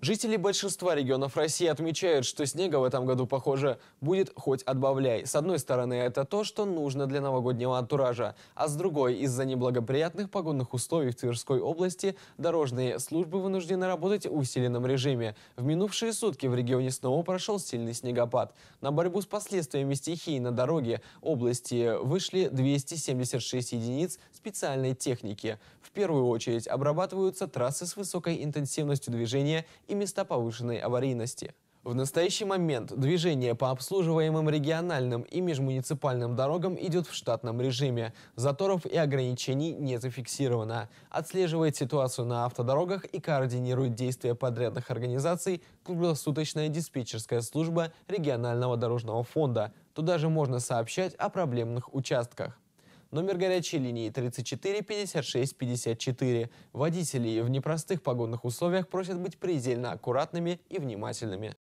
Жители большинства регионов России отмечают, что снега в этом году, похоже, будет хоть отбавляй. С одной стороны, это то, что нужно для новогоднего антуража, а с другой, из-за неблагоприятных погодных условий в Тверской области дорожные службы вынуждены работать в усиленном режиме. В минувшие сутки в регионе снова прошел сильный снегопад. На борьбу с последствиями стихии на дороге области вышли 276 единиц специальной техники. В первую очередь обрабатываются трассы с высокой интенсивностью движения и места повышенной аварийности. В настоящий момент движение по обслуживаемым региональным и межмуниципальным дорогам идет в штатном режиме. Заторов и ограничений не зафиксировано. Отслеживает ситуацию на автодорогах и координирует действия подрядных организаций круглосуточная диспетчерская служба регионального дорожного фонда. Туда же можно сообщать о проблемных участках. Номер горячей линии 34 56 54. Водители в непростых погодных условиях просят быть предельно аккуратными и внимательными.